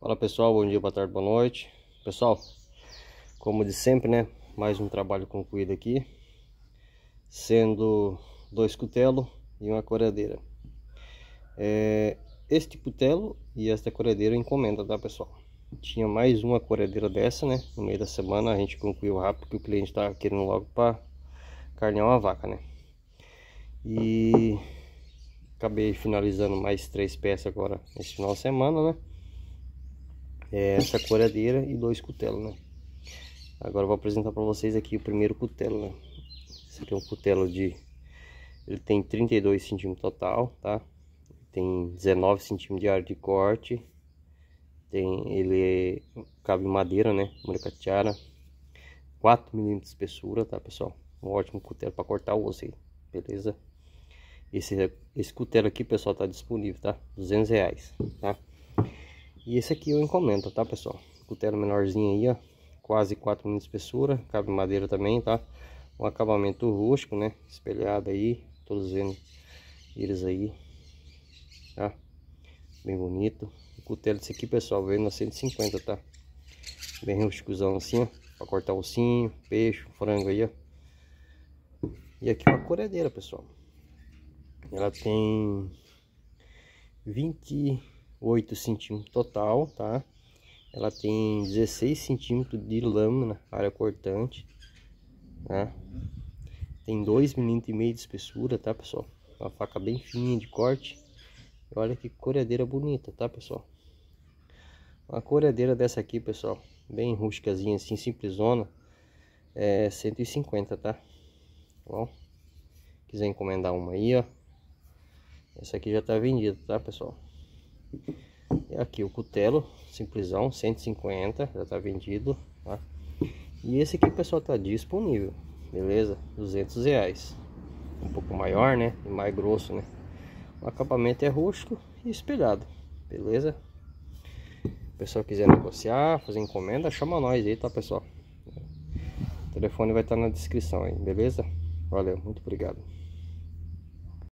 Fala pessoal, bom dia, boa tarde, boa noite Pessoal, como de sempre né, mais um trabalho concluído aqui Sendo dois cutelos e uma coradeira é, Este cutelo e esta coradeira encomenda, tá pessoal? Tinha mais uma coradeira dessa né, no meio da semana a gente concluiu rápido Porque o cliente tá querendo logo para carnear uma vaca né E acabei finalizando mais três peças agora Nesse final de semana né é essa coradeira e dois cutelos, né? Agora vou apresentar para vocês aqui o primeiro cutelo, né? Esse aqui é um cutelo de... Ele tem 32 centímetros total, tá? Tem 19 centímetros de área de corte. Tem... Ele é... cabe madeira, né? Muracatiara. 4 milímetros de espessura, tá, pessoal? Um ótimo cutelo para cortar o osso aí, beleza? Esse, esse cutelo aqui, pessoal, tá disponível, tá? 200 reais, tá? E esse aqui eu encomendo, tá pessoal? Cutelo menorzinho aí, ó. Quase 4 mm de espessura. Cabe madeira também, tá? Um acabamento rústico, né? Espelhado aí. Todos vendo eles aí. Tá? Bem bonito. O cutelo desse aqui, pessoal, vendo na 150, tá? Bem rústicozão assim, ó. Pra cortar ossinho, peixe, frango aí, ó. E aqui uma coreadeira, pessoal. Ela tem 20... 8 centímetros total, tá? Ela tem 16 centímetros de lâmina, área cortante, né? Tem 2 milímetros e meio de espessura, tá, pessoal? Uma faca bem fininha de corte. E olha que coreadeira bonita, tá, pessoal? Uma coreadeira dessa aqui, pessoal, bem rústicazinha assim, simplesona, é 150, tá? Bom, quiser encomendar uma aí, ó. Essa aqui já tá vendida, tá, pessoal? E aqui o cutelo, simplesão, 150, já tá vendido, tá? E esse aqui, pessoal, tá disponível, beleza? 200 reais. Um pouco maior, né? E mais grosso, né? O acabamento é rústico e espelhado, beleza? O pessoal quiser negociar, fazer encomenda, chama nós aí, tá, pessoal? O telefone vai estar tá na descrição aí, beleza? Valeu, muito obrigado.